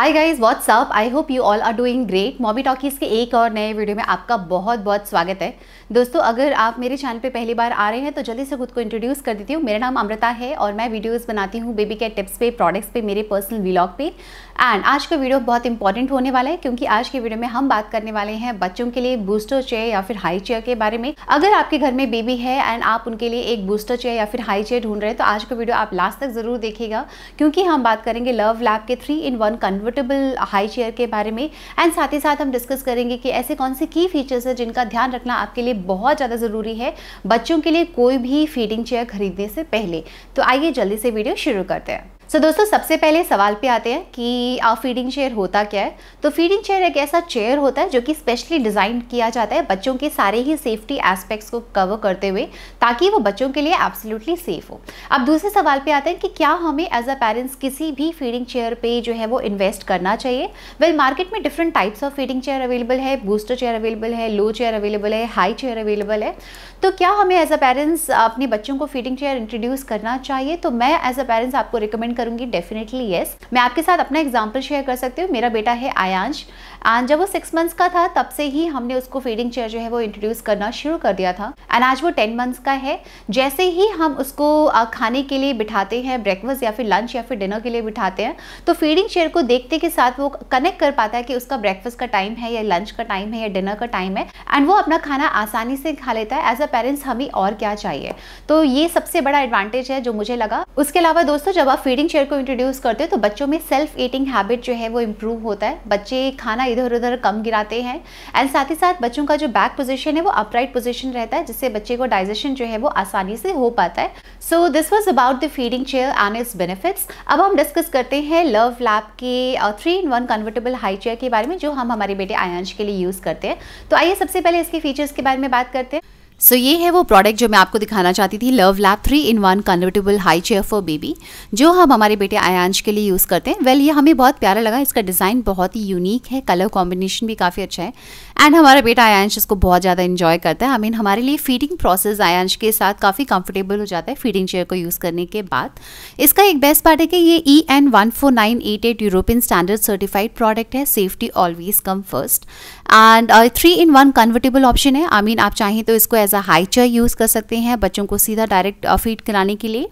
hi guys what's up I hope you all are doing great Mobi Talkies के एक और नए वीडियो में आपका बहुत बहुत स्वागत है दोस्तों अगर आप मेरे चैनल पे पहली बार आ रहे हैं तो जल्दी से खुद को इंट्रोड्यूस कर देती हूँ मेरा नाम अमृता है और मैं वीडियोस बनाती हूँ बेबी केयर टिप्स पे प्रोडक्ट्स पे मेरे पर्सनल व्लॉग पे एंड आज का वीडियो बहुत इंपॉर्टेंट होने वाला है क्योंकि आज के वीडियो में हम बात करने वाले हैं बच्चों के लिए बूस्टर चेयर या फिर हाई चेयर के बारे में अगर आपके घर में बेबी है एंड आप उनके लिए एक बूस्टर चेयर या फिर हाई चेयर ढूंढ रहे हैं तो आज का वीडियो आप लास्ट तक जरूर देखेगा क्योंकि हम बात करेंगे लव लैब के three in one convertible high chair के बारे में एंड साथ ही साथ हम डिस्कस करेंगे कि ऐसे कौन से की फीचर्स है जिनका ध्यान रखना आपके लिए बहुत ज़्यादा ज़रूरी है बच्चों के लिए कोई भी फीडिंग चेयर खरीदने से पहले तो आइए जल्दी से वीडियो शुरू करते हैं सो so, दोस्तों सबसे पहले सवाल पे आते हैं कि आप फीडिंग चेयर होता क्या है तो फीडिंग चेयर एक ऐसा चेयर होता है जो कि स्पेशली डिज़ाइन किया जाता है बच्चों के सारे ही सेफ्टी एस्पेक्ट्स को कवर करते हुए ताकि वो बच्चों के लिए एब्सोल्युटली सेफ़ हो अब दूसरे सवाल पे आते हैं कि क्या हमें एज अ पेरेंट्स किसी भी फीडिंग चेयर पर जो है वो इन्वेस्ट करना चाहिए वेल well, मार्केट में different types of feeding chair available है बूस्टर चेयर अवेलेबल है लो चेयर अवेलेबल है हाई चेयर अवेलेबल है तो क्या हमें एज अ पेरेंट्स अपने बच्चों को फीडिंग चेयर इंट्रोड्यूस करना चाहिए तो मैं एज अ पेरेंट्स आपको रिकमेंड करूंगी डेफिनेटली येस मैं आपके साथ अपना एग्जाम्पल शेयर कर सकती हूँ मेरा बेटा है आयांश एंड जब वो सिक्स मंथ्स का था तब से ही हमने उसको फीडिंग चेयर जो है वो इंट्रोड्यूस करना शुरू कर दिया था एंड आज वो टेन मंथ्स का है जैसे ही हम उसको खाने के लिए बिठाते हैं ब्रेकफास्ट या फिर लंच या फिर डिनर के लिए बिठाते हैं तो फीडिंग चेयर को देखते के साथ वो कनेक्ट कर पाता है कि उसका ब्रेकफास्ट का टाइम है या लंच का टाइम है या डिनर का टाइम है एंड वो अपना खाना आसानी से खा लेता है एज अ पेरेंट्स हमें और क्या चाहिए तो ये सबसे बड़ा एडवांटेज है जो मुझे लगा उसके अलावा दोस्तों जब आप फीडिंग शेयर को इंट्रोड्यूस करते हैं तो बच्चों में सेल्फ ईटिंग हैबिट जो है वो इम्प्रूव होता है बच्चे खाना इधर उधर कम गिराते हैं एंड साथ ही साथ बच्चों का जो बैक पोजिशन है वो अपराइट पोजिशन रहता है जिससे बच्चे को डाइजेशन जो है वो आसानी से हो पाता है so this was about the feeding chair and its benefits अब हम डिस्कस करते हैं लव लैब के three in one convertible high chair के बारे में जो हम हमारे बेटे आयांश के लिए यूज़ करते हैं तो आइए सबसे पहले इसके फीचर्स के बारे में बात करते हैं सो so, ये है वो प्रोडक्ट जो मैं आपको दिखाना चाहती थी love lab three in one convertible high chair for baby जो हम हमारे बेटे आयांश के लिए यूज़ करते हैं वेल well, ये हमें बहुत प्यारा लगा इसका डिज़ाइन बहुत ही यूनिक है कलर कॉम्बिनेशन भी काफ़ी अच्छा है एंड हमारा बेटा आयांश इसको बहुत ज़्यादा इन्जॉय करता है आई मीन हमारे लिए फीडिंग प्रोसेस आयांश के साथ काफ़ी कंफर्टेबल हो जाता है फीडिंग चेयर को यूज़ करने के बाद इसका एक बेस्ट पार्ट है कि ये E N one four nine eight eight European standard certified product है safety always come first and three in one convertible option है आई मीन आप चाहें तो इसको as a high chair use कर सकते हैं बच्चों को सीधा डायरेक्ट फीड uh, कराने के लिए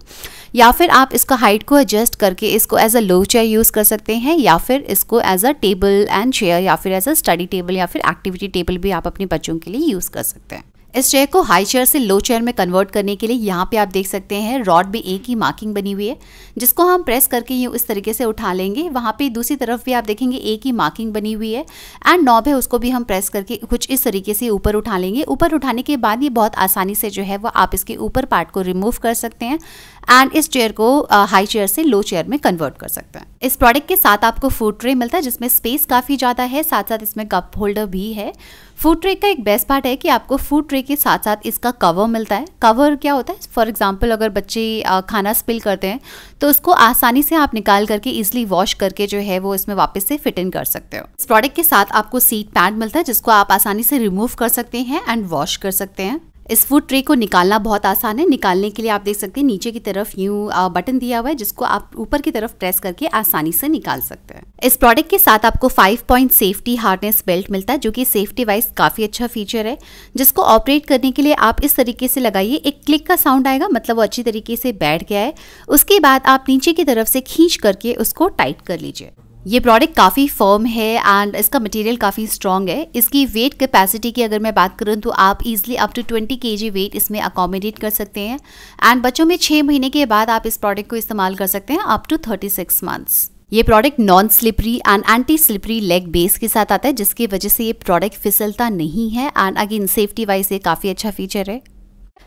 या फिर आप इसका हाइट को एडजस्ट करके इसको as a low chair use कर सकते हैं या फिर इसको as a table and chair या फिर एज अ स्टडी टेबल या फिर एक्टिविटी एक्टिविटी टेबल भी आप अपने बच्चों के लिए यूज़ कर सकते हैं इस चेयर को हाई चेयर से लो चेयर में कन्वर्ट करने के लिए यहाँ पे आप देख सकते हैं रॉड भी एक ही मार्किंग बनी हुई है जिसको हम प्रेस करके ये इस तरीके से उठा लेंगे वहाँ पे दूसरी तरफ भी आप देखेंगे एक ही मार्किंग बनी हुई है एंड नॉब है उसको भी हम प्रेस करके कुछ इस तरीके से ऊपर उठा लेंगे ऊपर उठाने के बाद ये बहुत आसानी से जो है वो आप इसके ऊपर पार्ट को रिमूव कर सकते हैं एंड इस चेयर को हाई चेयर से लो चेयर में कन्वर्ट कर सकते हैं इस प्रोडक्ट के साथ आपको फूड ट्रे मिलता है जिसमें स्पेस काफ़ी ज़्यादा है साथ साथ इसमें कप होल्डर भी है फूड ट्रे का एक बेस्ट पार्ट है कि आपको फूड ट्रे स्प्रे के साथ साथ इसका कवर मिलता है कवर क्या होता है फॉर एग्जाम्पल अगर बच्चे खाना स्पिल करते हैं तो उसको आसानी से आप निकाल करके इजली वॉश करके जो है वो इसमें वापस से फिट इन कर सकते हो इस प्रोडक्ट के साथ आपको सीट पैड मिलता है जिसको आप आसानी से रिमूव कर सकते हैं एंड वॉश कर सकते हैं इस फूड ट्रे को निकालना बहुत आसान है निकालने के लिए आप देख सकते हैं नीचे की तरफ यूं बटन दिया हुआ है जिसको आप ऊपर की तरफ प्रेस करके आसानी से निकाल सकते हैं इस प्रोडक्ट के साथ आपको five point safety harness belt मिलता है जो कि सेफ्टी वाइज काफ़ी अच्छा फीचर है जिसको ऑपरेट करने के लिए आप इस तरीके से लगाइए एक क्लिक का साउंड आएगा मतलब वो अच्छी तरीके से बैठ गया है उसके बाद आप नीचे की तरफ से खींच करके उसको टाइट कर लीजिए ये प्रोडक्ट काफ़ी फर्म है एंड इसका मटेरियल काफ़ी स्ट्रॉन्ग है इसकी वेट कैपेसिटी की अगर मैं बात करूँ तो आप इजीली अप टू 20 के वेट इसमें अकोमोडेट कर सकते हैं एंड बच्चों में छः महीने के बाद आप इस प्रोडक्ट को इस्तेमाल कर सकते हैं अप टू 36 मंथ्स ये product non slippery and anti slippery leg base के साथ आता है जिसकी वजह से ये प्रोडक्ट फिसलता नहीं है एंड अगेन सेफ्टी वाइज ये काफ़ी अच्छा फीचर है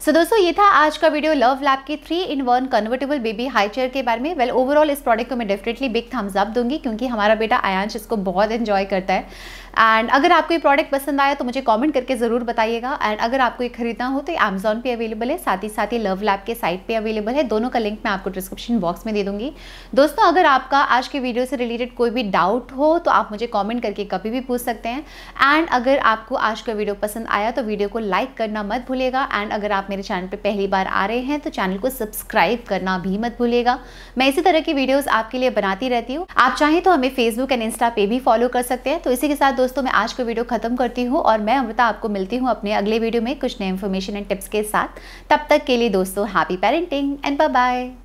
सो so, दोस्तों ये था आज का वीडियो लव लैब की three in one convertible baby high chair के बारे में वेल well, ओवरऑल इस प्रोडक्ट को मैं डेफिनेटली बिग थम्स अप दूंगी क्योंकि हमारा बेटा आयांश इसको बहुत एंजॉय करता है एंड अगर आपको ये प्रोडक्ट पसंद आया तो मुझे कमेंट करके ज़रूर बताइएगा एंड अगर आपको ये खरीदना हो तो एमेजोन अमेजोन पे अवेलेबल है साथ ही साथ ही लव लैब के साइट पे अवेलेबल है दोनों का लिंक मैं आपको डिस्क्रिप्शन बॉक्स में दे दूंगी दोस्तों अगर आपका आज के वीडियो से रिलेटेड कोई भी डाउट हो तो आप मुझे कॉमेंट करके कभी भी पूछ सकते हैं एंड अगर आपको आज का वीडियो पसंद आया तो वीडियो को लाइक करना मत भूलेगा एंड अगर आप मेरे चैनल पर पहली बार आ रहे हैं तो चैनल को सब्सक्राइब करना भी मत भूलेगा मैं इसी तरह की वीडियोज़ आपके लिए बनाती रहती हूँ आप चाहें तो हमें फेसबुक एंड इंस्टा पे भी फॉलो कर सकते हैं तो इसी के साथ दोस्तों मैं आज को वीडियो खत्म करती हूँ और मैं अमृता आपको मिलती हूँ अपने अगले वीडियो में कुछ नए इन्फॉर्मेशन एंड टिप्स के साथ तब तक के लिए दोस्तों happy parenting and bye bye